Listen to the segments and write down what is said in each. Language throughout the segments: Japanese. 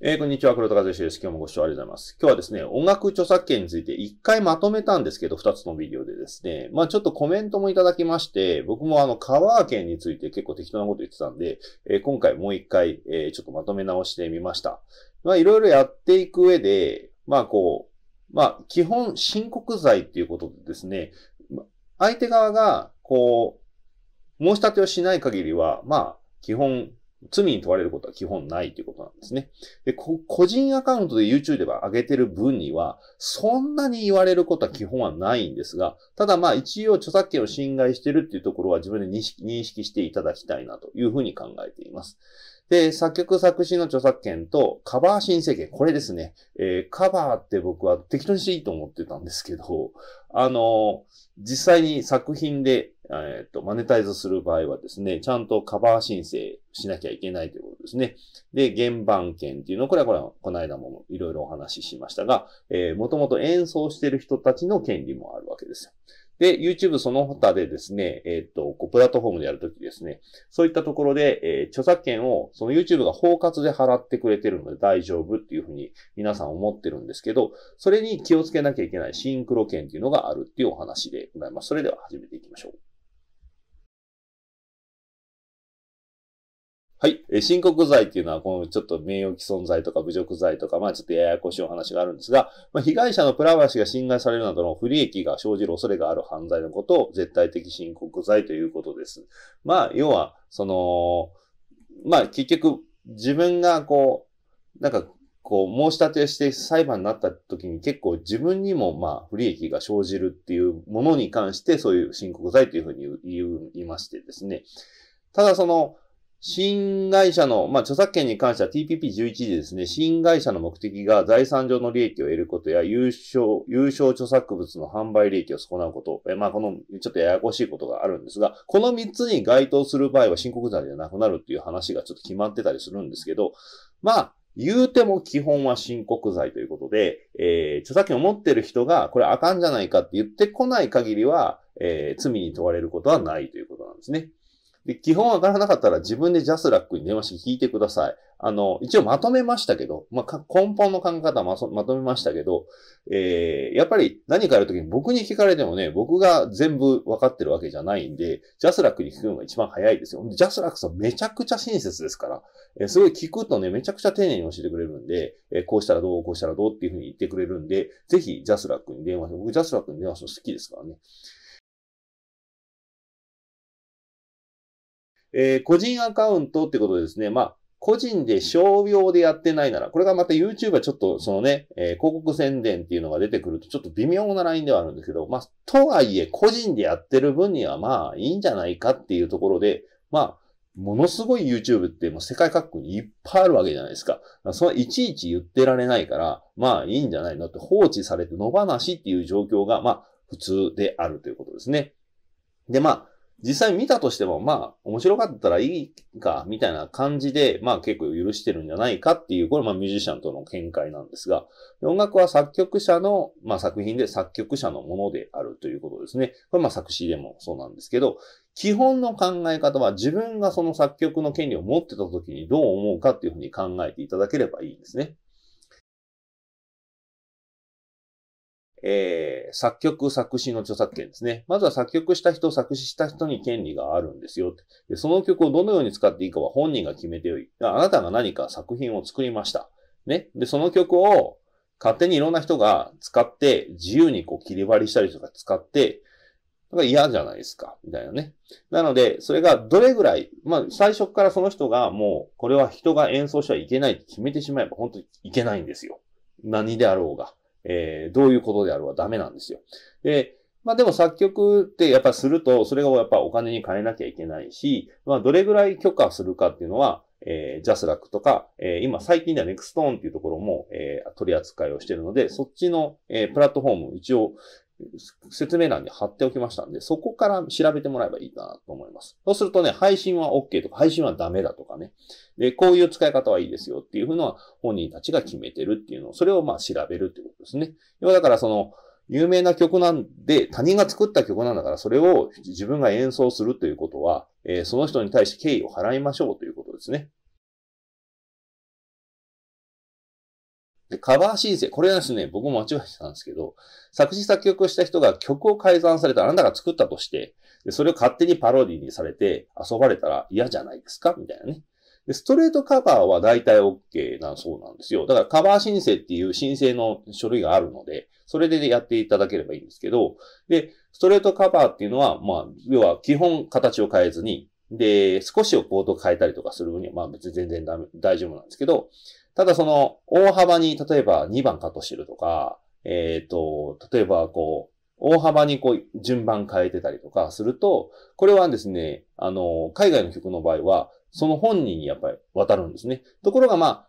えー、こんにちは、黒田和之です。今日もご視聴ありがとうございます。今日はですね、音楽著作権について一回まとめたんですけど、二つのビデオでですね、まあちょっとコメントもいただきまして、僕もあの、カバー権について結構適当なこと言ってたんで、えー、今回もう一回、えー、ちょっとまとめ直してみました。まあいろいろやっていく上で、まあこう、まあ基本申告罪っていうことでですね、相手側が、こう、申し立てをしない限りは、まあ基本罪に問われることは基本ないということなんですね。で、個人アカウントで YouTube では上げてる分には、そんなに言われることは基本はないんですが、ただまあ一応著作権を侵害してるっていうところは自分で認識認識していただきたいなというふうに考えています。で、作曲作詞の著作権とカバー申請権、これですね。えー、カバーって僕は適当にしていいと思ってたんですけど、あのー、実際に作品でえっ、と、マネタイズする場合はですね、ちゃんとカバー申請しなきゃいけないということですね。で、原版権っていうの、これはこれはこの間もいろいろお話ししましたが、えー、もともと演奏してる人たちの権利もあるわけですよ。で、YouTube その他でですね、えっ、と、こう、プラットフォームでやるときですね、そういったところで、えー、著作権をその YouTube が包括で払ってくれてるので大丈夫っていうふうに皆さん思ってるんですけど、それに気をつけなきゃいけないシンクロ権っていうのがあるっていうお話でございます。それでは始めていきましょう。はい。え申告罪っていうのは、このちょっと名誉毀損罪とか侮辱罪とか、まあちょっとややこしいお話があるんですが、まあ、被害者のプライバシーが侵害されるなどの不利益が生じる恐れがある犯罪のことを絶対的申告罪ということです。まあ、要は、その、まあ結局、自分がこう、なんか、こう、申し立てして裁判になった時に結構自分にもまあ不利益が生じるっていうものに関してそういう申告罪というふうに言いましてですね。ただその、新会社の、まあ、著作権に関しては TPP11 時ですね、新会社の目的が財産上の利益を得ることや、優勝、優勝著作物の販売利益を損なうこと、えまあ、この、ちょっとややこしいことがあるんですが、この3つに該当する場合は申告罪でなくなるっていう話がちょっと決まってたりするんですけど、まあ、言うても基本は申告罪ということで、えー、著作権を持ってる人が、これあかんじゃないかって言ってこない限りは、えー、罪に問われることはないということなんですね。で、基本わからなかったら自分でジャスラックに電話して聞いてください。あの、一応まとめましたけど、まあ、根本の考え方ままとめましたけど、えー、やっぱり何かやるときに僕に聞かれてもね、僕が全部わかってるわけじゃないんで、ジャスラックに聞くのが一番早いですよ。ジャスラックさんめちゃくちゃ親切ですから、えー、すごい聞くとね、めちゃくちゃ丁寧に教えてくれるんで、えー、こうしたらどう、こうしたらどうっていうふうに言ってくれるんで、ぜひジャスラックに電話して、僕ジャスラックに電話するの好きですからね。えー、個人アカウントってことですね。まあ、個人で商用でやってないなら、これがまた YouTube はちょっとそのね、えー、広告宣伝っていうのが出てくるとちょっと微妙なラインではあるんですけど、まあ、とはいえ個人でやってる分にはまあいいんじゃないかっていうところで、まあ、ものすごい YouTube ってもう世界各国にいっぱいあるわけじゃないですか。そのいちいち言ってられないから、まあいいんじゃないのって放置されて野放しっていう状況が、まあ普通であるということですね。で、まあ、実際見たとしても、まあ、面白かったらいいか、みたいな感じで、まあ結構許してるんじゃないかっていう、これまあミュージシャンとの見解なんですが、音楽は作曲者の、まあ作品で作曲者のものであるということですね。これまあ作詞でもそうなんですけど、基本の考え方は自分がその作曲の権利を持ってた時にどう思うかっていうふうに考えていただければいいんですね。えー、作曲、作詞の著作権ですね。まずは作曲した人、作詞した人に権利があるんですよ。でその曲をどのように使っていいかは本人が決めてよい。あなたが何か作品を作りました。ね。で、その曲を勝手にいろんな人が使って自由にこう切り張りしたりとか使って、なんか嫌じゃないですか、みたいなね。なので、それがどれぐらい、まあ、最初からその人がもう、これは人が演奏してはいけないって決めてしまえば、本当にいけないんですよ。何であろうが。えー、どういうことであるはダメなんですよ。で、まあでも作曲ってやっぱすると、それがやっぱお金に変えなきゃいけないし、まあどれぐらい許可するかっていうのは、えー、ジャスラックとか、えー、今最近ではネクストーンっていうところも、えー、取り扱いをしているので、そっちの、えー、プラットフォーム、一応、説明欄に貼っておきましたんで、そこから調べてもらえばいいかなと思います。そうするとね、配信は OK とか、配信はダメだとかね。で、こういう使い方はいいですよっていうふうのは本人たちが決めてるっていうのを、それをまあ調べるってことですね。要はだからその、有名な曲なんで、他人が作った曲なんだから、それを自分が演奏するということは、えー、その人に対して敬意を払いましょうということですね。で、カバー申請。これはですね、僕も間違えてたんですけど、作詞作曲をした人が曲を改ざんされたあなたが作ったとして、でそれを勝手にパロディにされて遊ばれたら嫌じゃないですかみたいなね。で、ストレートカバーは大体 OK なそうなんですよ。だからカバー申請っていう申請の書類があるので、それでやっていただければいいんですけど、で、ストレートカバーっていうのは、まあ、要は基本形を変えずに、で、少しをコードを変えたりとかする分には、まあ別に全然大丈夫なんですけど、ただその、大幅に、例えば2番カットしてるとか、えっ、ー、と、例えばこう、大幅にこう、順番変えてたりとかすると、これはですね、あの、海外の曲の場合は、その本人にやっぱり渡るんですね。ところがまあ、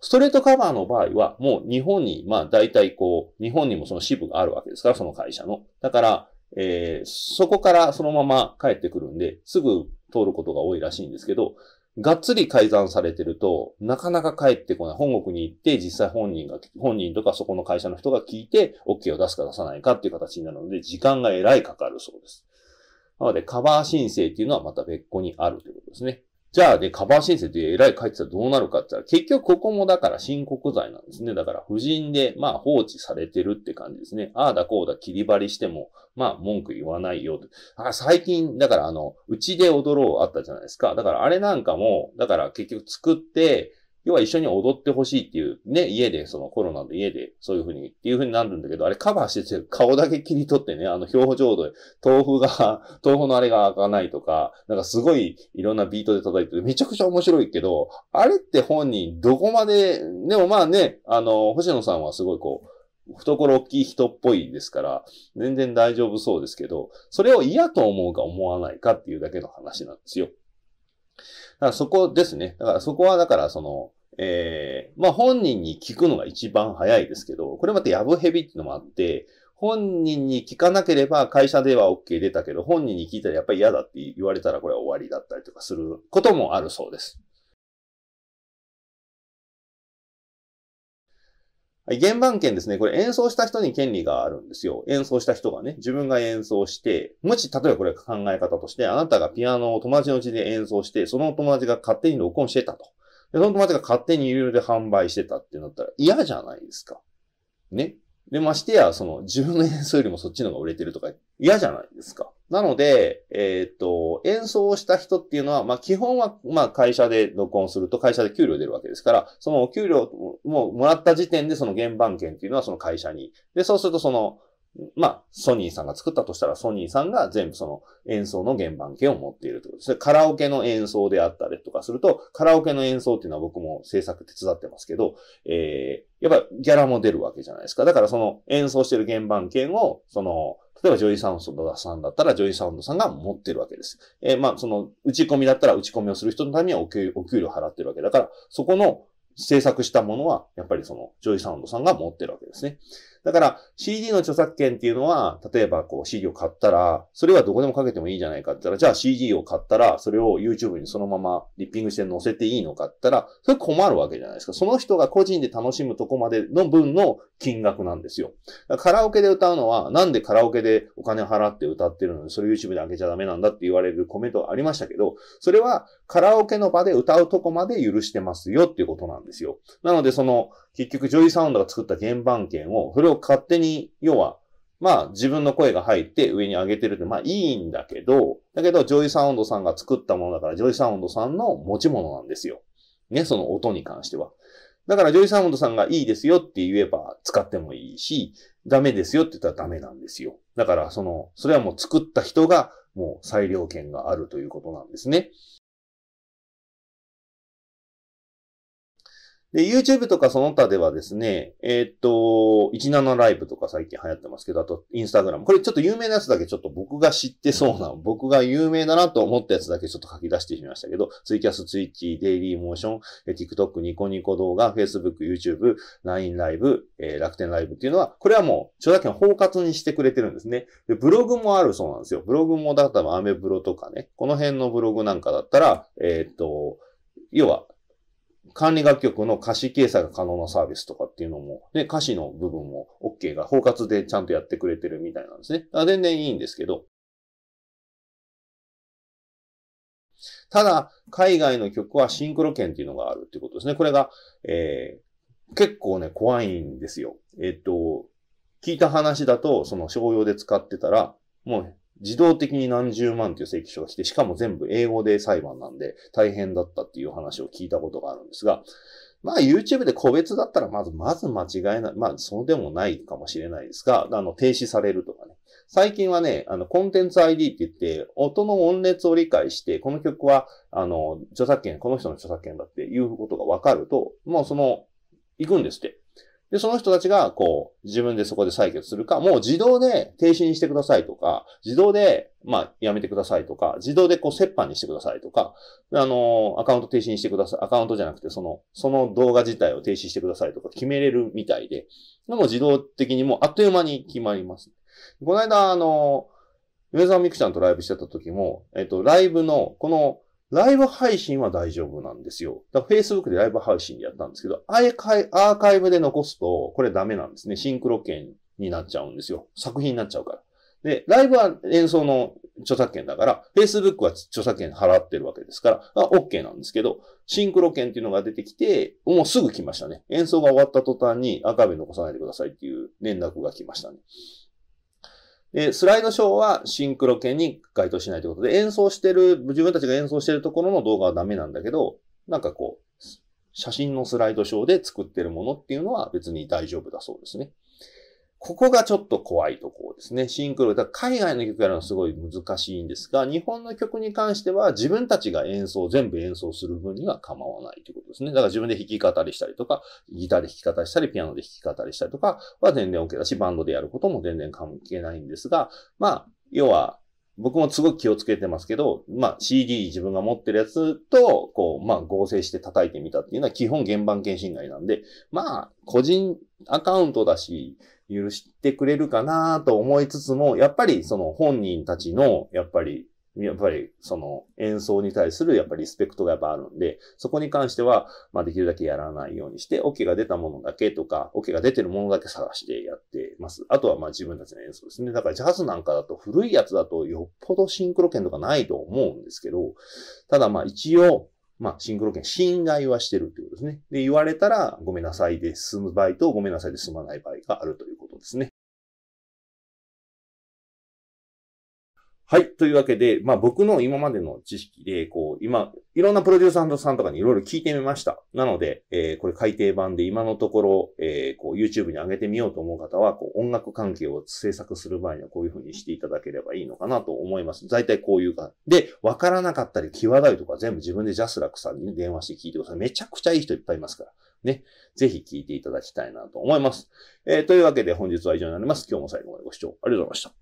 ストレートカバーの場合は、もう日本に、まあ大体こう、日本にもその支部があるわけですから、その会社の。だから、えー、そこからそのまま帰ってくるんで、すぐ通ることが多いらしいんですけど、がっつり改ざんされてると、なかなか帰ってこない。本国に行って、実際本人が、本人とかそこの会社の人が聞いて、OK を出すか出さないかっていう形になるので、時間がえらいかかるそうです。なので、カバー申請っていうのはまた別個にあるということですね。じゃあ、で、カバー申請で偉い書いてたらどうなるかって言ったら、結局ここもだから申告罪なんですね。だから、不人で、まあ、放置されてるって感じですね。ああだこうだ、切り張りしても、まあ、文句言わないよ。あ最近、だから、あの、うちで踊ろうあったじゃないですか。だから、あれなんかも、だから結局作って、要は一緒に踊ってほしいっていう、ね、家で、そのコロナの家で、そういうふうに、っていうふうになるんだけど、あれカバーしてて、顔だけ切り取ってね、あの、表情で、豆腐が、豆腐のあれが開かないとか、なんかすごい、いろんなビートで叩いてて、めちゃくちゃ面白いけど、あれって本人、どこまで、でもまあね、あの、星野さんはすごいこう、懐大きい人っぽいですから、全然大丈夫そうですけど、それを嫌と思うか思わないかっていうだけの話なんですよ。だからそこですね。だからそこは、だからその、ええー、まあ本人に聞くのが一番早いですけど、これまたやぶヘビっていうのもあって、本人に聞かなければ会社では OK 出たけど、本人に聞いたらやっぱり嫌だって言われたらこれは終わりだったりとかすることもあるそうです。原版権ですね、これ演奏した人に権利があるんですよ。演奏した人がね、自分が演奏して、もし、例えばこれ考え方として、あなたがピアノを友達のうちで演奏して、その友達が勝手に録音してたと。で、その友達が勝手に有料で販売してたってなったら嫌じゃないですか。ね。で、ましてや、その自分の演奏よりもそっちの方が売れてるとか嫌じゃないですか。なので、えっ、ー、と、演奏をした人っていうのは、まあ基本は、まあ会社で録音すると会社で給料出るわけですから、そのお給料ももらった時点でその原版権っていうのはその会社に。で、そうするとその、まあ、ソニーさんが作ったとしたら、ソニーさんが全部その演奏の原版権を持っているということです。カラオケの演奏であったりとかすると、カラオケの演奏っていうのは僕も制作手伝ってますけど、えー、やっぱギャラも出るわけじゃないですか。だからその演奏してる原版権を、その、例えばジョイサウンドさんだったら、ジョイサウンドさんが持ってるわけです。えー、まあ、その、打ち込みだったら打ち込みをする人のためにはお給お給料払ってるわけだから、そこの制作したものは、やっぱりその、ジョイサウンドさんが持ってるわけですね。だから CD の著作権っていうのは、例えばこう CD を買ったら、それはどこでもかけてもいいじゃないかって言ったら、じゃあ CD を買ったら、それを YouTube にそのままリッピングして載せていいのかって言ったら、それ困るわけじゃないですか。その人が個人で楽しむとこまでの分の金額なんですよ。カラオケで歌うのは、なんでカラオケでお金払って歌ってるのに、それ YouTube で開けちゃダメなんだって言われるコメントありましたけど、それはカラオケの場で歌うとこまで許してますよっていうことなんですよ。なのでその、結局ジョイサウンドが作った原版権を、それをを勝手に、要は、まあ自分の声が入って上に上げてるって、まあいいんだけど、だけどジョイサウンドさんが作ったものだから、ジョイサウンドさんの持ち物なんですよ。ね、その音に関しては。だからジョイサウンドさんがいいですよって言えば使ってもいいし、ダメですよって言ったらダメなんですよ。だからその、それはもう作った人がもう裁量権があるということなんですね。で、YouTube とかその他ではですね、えー、っと、17ライブとか最近流行ってますけど、あと、Instagram。これちょっと有名なやつだけちょっと僕が知ってそうな、僕が有名だなと思ったやつだけちょっと書き出してみましたけど、ツイキャス、ツイッチ、デイリーモーション、TikTok、ニコニコ動画、Facebook、YouTube、LINE ライブ、えー、楽天ライブっていうのは、これはもう、著作権包括にしてくれてるんですね。で、ブログもあるそうなんですよ。ブログも、だったらアメブロとかね、この辺のブログなんかだったら、えー、っと、要は、管理楽曲の歌詞掲載が可能なサービスとかっていうのも、で、歌詞の部分も OK が包括でちゃんとやってくれてるみたいなんですね。あ全然いいんですけど。ただ、海外の曲はシンクロ権っていうのがあるってことですね。これが、えー、結構ね、怖いんですよ。えっと、聞いた話だと、その商用で使ってたら、もう自動的に何十万という請求書が来て、しかも全部英語で裁判なんで大変だったっていう話を聞いたことがあるんですが、まあ YouTube で個別だったらまず、まず間違いない、まあそうでもないかもしれないですが、あの停止されるとかね。最近はね、あの、コンテンツ ID って言って、音の音列を理解して、この曲は、あの、著作権、この人の著作権だっていうことが分かると、もうその、行くんですって。で、その人たちが、こう、自分でそこで採決するか、もう自動で停止にしてくださいとか、自動で、まあ、やめてくださいとか、自動でこう、折半にしてくださいとか、あの、アカウント停止にしてください、アカウントじゃなくて、その、その動画自体を停止してくださいとか決めれるみたいで、でも自動的にもうあっという間に決まります。この間、あの、ウ沢ザークちゃんとライブしてた時も、えっと、ライブの、この、ライブ配信は大丈夫なんですよ。だから Facebook でライブ配信でやったんですけど、アーカイアーカイブで残すと、これダメなんですね。シンクロ券になっちゃうんですよ。作品になっちゃうから。で、ライブは演奏の著作権だから、Facebook は著作権払ってるわけですから、まあ、OK なんですけど、シンクロ券っていうのが出てきて、もうすぐ来ましたね。演奏が終わった途端にアーカイブ残さないでくださいっていう連絡が来ましたね。で、スライドショーはシンクロ系に該当しないということで、演奏してる、自分たちが演奏してるところの動画はダメなんだけど、なんかこう、写真のスライドショーで作ってるものっていうのは別に大丈夫だそうですね。ここがちょっと怖いとこですね。シンクロ。だ海外の曲やるのはすごい難しいんですが、日本の曲に関しては自分たちが演奏、全部演奏する分には構わないということですね。だから自分で弾き語りしたりとか、ギターで弾き語りしたり、ピアノで弾き語りしたりとかは全然 OK だし、バンドでやることも全然関係ないんですが、まあ、要は、僕もすごく気をつけてますけど、まあ CD 自分が持ってるやつと、こう、まあ合成して叩いてみたっていうのは基本原版権侵害なんで、まあ個人アカウントだし、許してくれるかなと思いつつも、やっぱりその本人たちの、やっぱり、やっぱりその演奏に対するやっぱりリスペクトがやっぱあるんで、そこに関しては、まあできるだけやらないようにして、オ、OK、ケが出たものだけとか、オ、OK、ケが出てるものだけ探してやってます。あとはまあ自分たちの演奏ですね。だからジャズなんかだと古いやつだとよっぽどシンクロ圏とかないと思うんですけど、ただまあ一応、まあ、シンクロ圏、侵害はしてるってことですね。で、言われたら、ごめんなさいで済む場合と、ごめんなさいで済まない場合があるというですね。はい。というわけで、まあ僕の今までの知識で、こう、今、いろんなプロデューサーさんとかにいろいろ聞いてみました。なので、えー、これ改訂版で今のところ、えー、こう、YouTube に上げてみようと思う方は、こう、音楽関係を制作する場合にはこういうふうにしていただければいいのかなと思います。大体こういうか。で、わからなかったり、際どいとか全部自分でジャスラックさんに電話して聞いてください。めちゃくちゃいい人いっぱいいますから。ね。ぜひ聞いていただきたいなと思います。えー、というわけで本日は以上になります。今日も最後までご視聴ありがとうございました。